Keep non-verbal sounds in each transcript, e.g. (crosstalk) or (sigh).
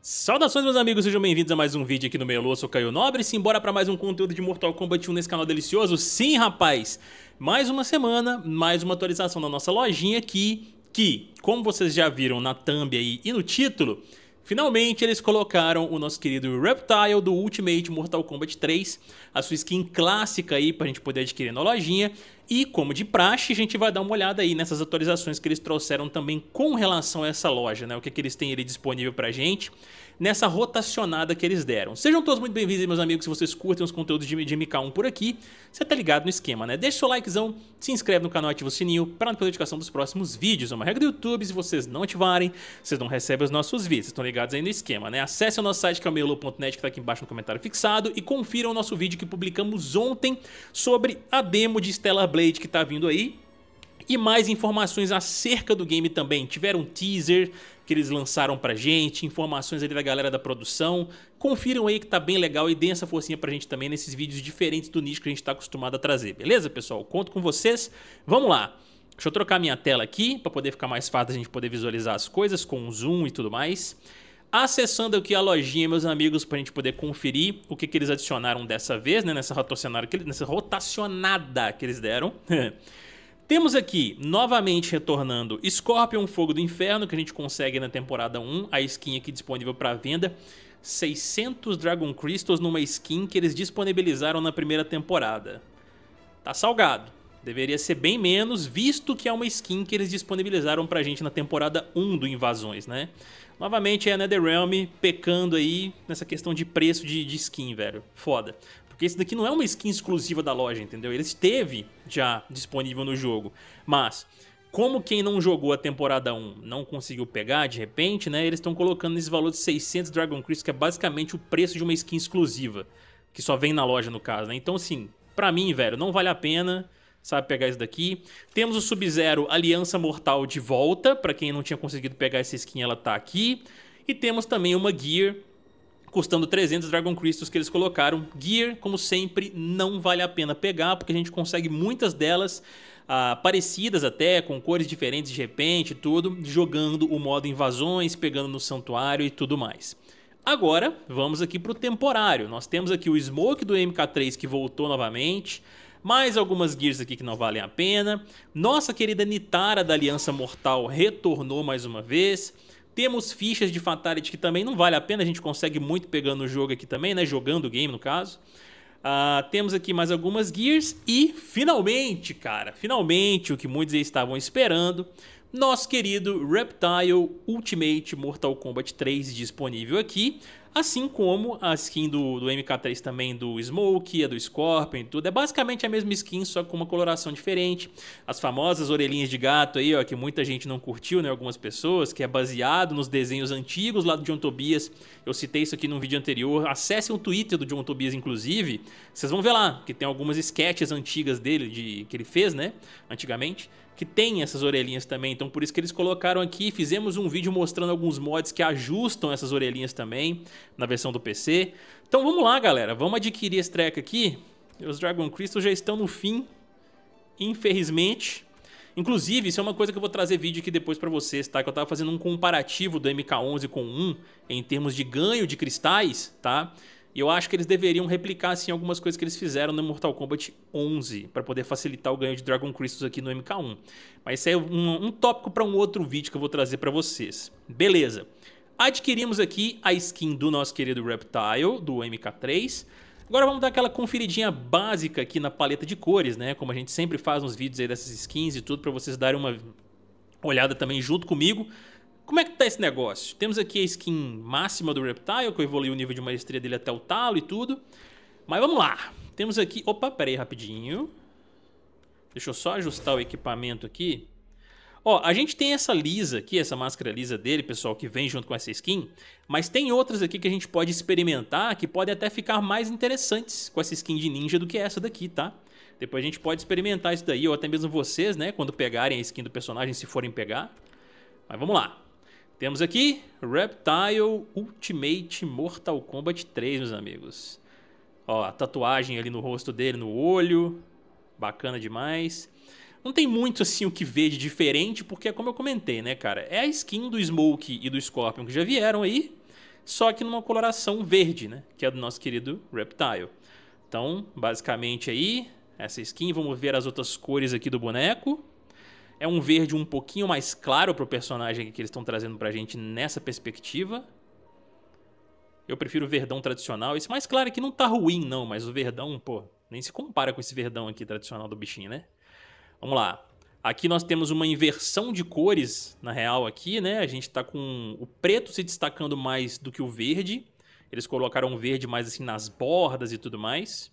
Saudações meus amigos, sejam bem-vindos a mais um vídeo aqui no Meio Lua, eu sou Caio Nobre e embora para mais um conteúdo de Mortal Kombat 1 nesse canal delicioso? Sim rapaz, mais uma semana, mais uma atualização da nossa lojinha aqui, que como vocês já viram na thumb aí e no título, Finalmente eles colocaram o nosso querido Reptile do Ultimate Mortal Kombat 3, a sua skin clássica aí pra gente poder adquirir na lojinha, e, como de praxe, a gente vai dar uma olhada aí nessas atualizações que eles trouxeram também com relação a essa loja, né? O que, é que eles têm ali disponível pra gente nessa rotacionada que eles deram. Sejam todos muito bem-vindos, meus amigos, se vocês curtem os conteúdos de, de MK1 por aqui, você tá ligado no esquema, né? Deixa seu likezão, se inscreve no canal, ativa o sininho para não perder notificação dos próximos vídeos. É uma regra do YouTube, se vocês não ativarem, vocês não recebem os nossos vídeos, vocês estão ligados aí no esquema, né? Acesse o nosso site que é o que tá aqui embaixo no comentário fixado, e confira o nosso vídeo que publicamos ontem sobre a demo de Stellar Blade Xenoblade que está vindo aí. E mais informações acerca do game também. Tiveram um teaser que eles lançaram pra gente, informações ali da galera da produção. Confiram aí que tá bem legal e deem essa forcinha pra gente também nesses vídeos diferentes do nicho que a gente tá acostumado a trazer, beleza, pessoal? Conto com vocês. Vamos lá. Deixa eu trocar minha tela aqui para poder ficar mais fácil a gente poder visualizar as coisas com zoom e tudo mais. Acessando aqui a lojinha, meus amigos, para a gente poder conferir o que, que eles adicionaram dessa vez, né? Nessa, rotacionada que eles, nessa rotacionada que eles deram. (laughs) Temos aqui, novamente retornando, Scorpion Fogo do Inferno, que a gente consegue na temporada 1, a skin aqui disponível para venda. 600 Dragon Crystals numa skin que eles disponibilizaram na primeira temporada. Tá salgado. Deveria ser bem menos, visto que é uma skin que eles disponibilizaram pra gente na temporada 1 do Invasões, né? Novamente é a NetherRealm pecando aí nessa questão de preço de, de skin, velho. Foda. Porque esse daqui não é uma skin exclusiva da loja, entendeu? Ele esteve já disponível no jogo. Mas, como quem não jogou a temporada 1 não conseguiu pegar, de repente, né? Eles estão colocando esse valor de 600 Dragon Crest, que é basicamente o preço de uma skin exclusiva. Que só vem na loja, no caso, né? Então, assim, pra mim, velho, não vale a pena sabe pegar isso daqui. Temos o Sub-Zero Aliança Mortal de volta, para quem não tinha conseguido pegar essa skin, ela tá aqui. E temos também uma Gear custando 300 Dragon Crystals que eles colocaram. Gear, como sempre, não vale a pena pegar, porque a gente consegue muitas delas ah, parecidas até, com cores diferentes de repente tudo, jogando o modo invasões, pegando no santuário e tudo mais. Agora, vamos aqui para o temporário. Nós temos aqui o Smoke do MK3 que voltou novamente, mais algumas gears aqui que não valem a pena. Nossa querida Nitara da Aliança Mortal retornou mais uma vez. Temos fichas de Fatality que também não vale a pena, a gente consegue muito pegando o jogo aqui também, né? Jogando o game, no caso. Uh, temos aqui mais algumas Gears e finalmente, cara, finalmente o que muitos estavam esperando, nosso querido Reptile Ultimate Mortal Kombat 3 disponível aqui, assim como a skin do, do MK3 também do Smoke, a do Scorpion tudo. É basicamente a mesma skin, só com uma coloração diferente. As famosas orelhinhas de gato aí, ó, que muita gente não curtiu, né, algumas pessoas, que é baseado nos desenhos antigos lá do John Tobias. Eu citei isso aqui num vídeo anterior. Acessem o Twitter do John Tobias, inclusive. Vocês vão ver lá que tem algumas sketches antigas dele, de que ele fez, né, antigamente que tem essas orelhinhas também, então por isso que eles colocaram aqui, fizemos um vídeo mostrando alguns mods que ajustam essas orelhinhas também na versão do PC. Então vamos lá galera, vamos adquirir esse treco aqui, os Dragon Crystal já estão no fim, infelizmente. Inclusive, isso é uma coisa que eu vou trazer vídeo aqui depois pra vocês, tá? Que eu tava fazendo um comparativo do MK11 com 1 em termos de ganho de cristais, tá? E eu acho que eles deveriam replicar assim algumas coisas que eles fizeram no Mortal Kombat 11 para poder facilitar o ganho de Dragon Crystals aqui no MK1. Mas isso é um, um tópico para um outro vídeo que eu vou trazer para vocês. Beleza. Adquirimos aqui a skin do nosso querido Reptile do MK3. Agora vamos dar aquela conferidinha básica aqui na paleta de cores, né? Como a gente sempre faz nos vídeos aí dessas skins e tudo para vocês darem uma olhada também junto comigo como é que tá esse negócio? Temos aqui a skin máxima do Reptile, que eu evolui o nível de maestria dele até o talo e tudo. Mas vamos lá. Temos aqui... Opa, pera aí rapidinho. Deixa eu só ajustar o equipamento aqui. Ó, a gente tem essa lisa aqui, essa máscara lisa dele, pessoal, que vem junto com essa skin. Mas tem outras aqui que a gente pode experimentar, que podem até ficar mais interessantes com essa skin de ninja do que essa daqui, tá? Depois a gente pode experimentar isso daí, ou até mesmo vocês, né? Quando pegarem a skin do personagem, se forem pegar. Mas vamos lá. Temos aqui Reptile Ultimate Mortal Kombat 3, meus amigos. Ó, a tatuagem ali no rosto dele, no olho. Bacana demais. Não tem muito assim o que ver de diferente, porque é como eu comentei, né, cara? É a skin do Smoke e do Scorpion que já vieram aí, só que numa coloração verde, né? Que é do nosso querido Reptile. Então, basicamente aí, essa skin, vamos ver as outras cores aqui do boneco. É um verde um pouquinho mais claro pro personagem que eles estão trazendo pra gente nessa perspectiva. Eu prefiro o verdão tradicional. Esse mais claro aqui não tá ruim, não, mas o verdão, pô, nem se compara com esse verdão aqui tradicional do bichinho, né? Vamos lá. Aqui nós temos uma inversão de cores, na real, aqui, né? A gente tá com o preto se destacando mais do que o verde. Eles colocaram o verde mais assim nas bordas e tudo mais.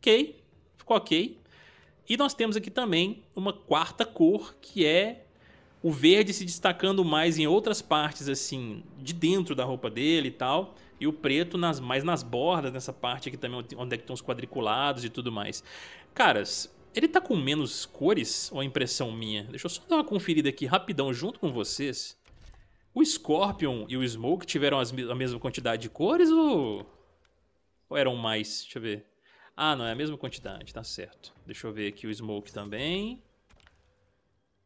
Ok, ficou ok. E nós temos aqui também uma quarta cor, que é o verde se destacando mais em outras partes assim, de dentro da roupa dele e tal, e o preto nas mais nas bordas, nessa parte aqui também onde é que estão os quadriculados e tudo mais. Caras, ele tá com menos cores ou é impressão minha? Deixa eu só dar uma conferida aqui rapidão junto com vocês. O Scorpion e o Smoke tiveram as, a mesma quantidade de cores ou... ou eram mais? Deixa eu ver. Ah, não, é a mesma quantidade, tá certo. Deixa eu ver aqui o smoke também.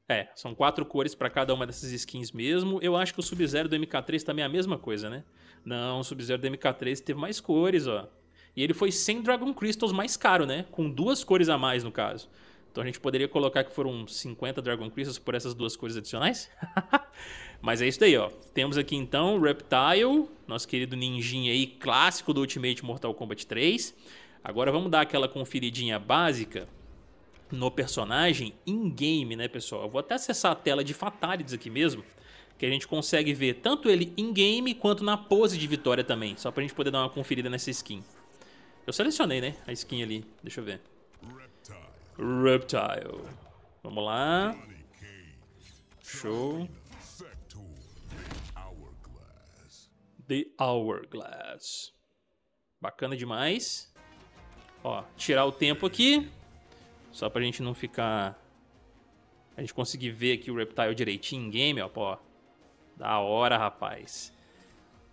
É, são quatro cores para cada uma dessas skins mesmo. Eu acho que o Sub-Zero do MK3 também é a mesma coisa, né? Não, o Sub-Zero do MK3 teve mais cores, ó. E ele foi sem Dragon Crystals mais caro, né? Com duas cores a mais, no caso. Então a gente poderia colocar que foram 50 Dragon Crystals por essas duas cores adicionais. (laughs) Mas é isso daí, ó. Temos aqui então Reptile, nosso querido ninjinha aí, clássico do Ultimate Mortal Kombat 3. Agora vamos dar aquela conferidinha básica no personagem in-game, né, pessoal? Eu vou até acessar a tela de Fatalities aqui mesmo, que a gente consegue ver tanto ele in-game quanto na pose de vitória também, só pra gente poder dar uma conferida nessa skin. Eu selecionei, né, a skin ali. Deixa eu ver. Reptile. Vamos lá. Show. The Hourglass. Bacana demais. Ó, tirar o tempo aqui. Só pra gente não ficar... A gente conseguir ver aqui o Reptile direitinho em game, ó. Pô, da hora, rapaz.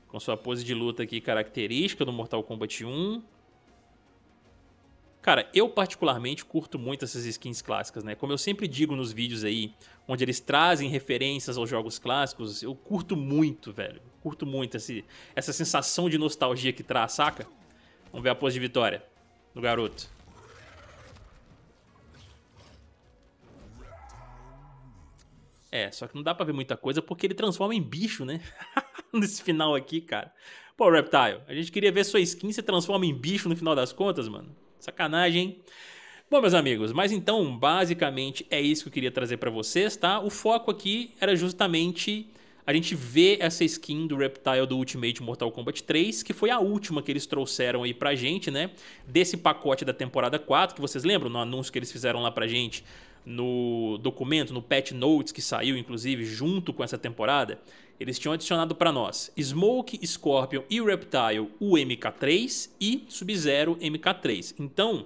Com sua pose de luta aqui característica do Mortal Kombat 1. Cara, eu particularmente curto muito essas skins clássicas, né? Como eu sempre digo nos vídeos aí, onde eles trazem referências aos jogos clássicos, eu curto muito, velho. Curto muito esse, essa sensação de nostalgia que traz, saca? Vamos ver a pose de vitória do garoto. É, só que não dá pra ver muita coisa porque ele transforma em bicho, né? (laughs) Nesse final aqui, cara. Pô, Reptile, a gente queria ver sua skin se transforma em bicho no final das contas, mano. Sacanagem, hein? Bom, meus amigos, mas então basicamente é isso que eu queria trazer para vocês, tá? O foco aqui era justamente a gente vê essa skin do Reptile do Ultimate Mortal Kombat 3, que foi a última que eles trouxeram aí pra gente, né? Desse pacote da temporada 4, que vocês lembram no anúncio que eles fizeram lá pra gente, no documento, no patch notes que saiu, inclusive, junto com essa temporada, eles tinham adicionado para nós Smoke, Scorpion e Reptile, o MK3 e Sub-Zero MK3. Então,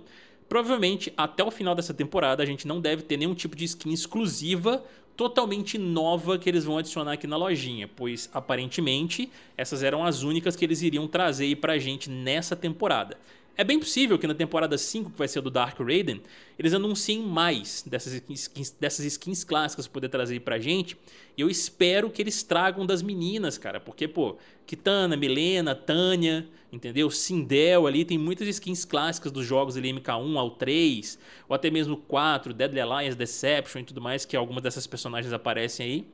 Provavelmente até o final dessa temporada a gente não deve ter nenhum tipo de skin exclusiva totalmente nova que eles vão adicionar aqui na lojinha, pois aparentemente essas eram as únicas que eles iriam trazer aí pra gente nessa temporada. É bem possível que na temporada 5, que vai ser do Dark Raiden, eles anunciem mais dessas skins, dessas skins clássicas pra poder trazer pra gente. E eu espero que eles tragam das meninas, cara. Porque, pô, Kitana, Milena, Tânia, entendeu? Sindel ali, tem muitas skins clássicas dos jogos ali, MK1 ao 3, ou até mesmo 4, Deadly Alliance, Deception e tudo mais, que algumas dessas personagens aparecem aí.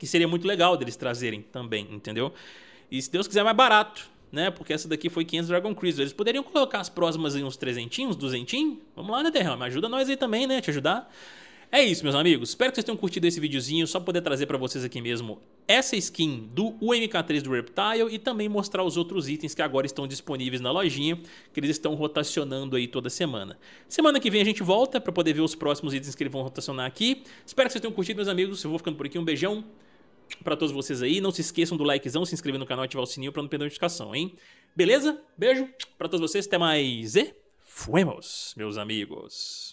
Que seria muito legal deles trazerem também, entendeu? E se Deus quiser, é mais barato né? Porque essa daqui foi 500 Dragon Cruiser. Eles poderiam colocar as próximas em uns 300, 200? Vamos lá, né, me Ajuda nós aí também, né? Te ajudar. É isso, meus amigos. Espero que vocês tenham curtido esse videozinho. Só poder trazer para vocês aqui mesmo essa skin do UMK3 do Reptile e também mostrar os outros itens que agora estão disponíveis na lojinha, que eles estão rotacionando aí toda semana. Semana que vem a gente volta para poder ver os próximos itens que eles vão rotacionar aqui. Espero que vocês tenham curtido, meus amigos. Eu vou ficando por aqui. Um beijão para todos vocês aí. Não se esqueçam do likezão, se inscrever no canal e ativar o sininho para não perder a notificação, hein? Beleza? Beijo para todos vocês. Até mais e fuemos, meus amigos.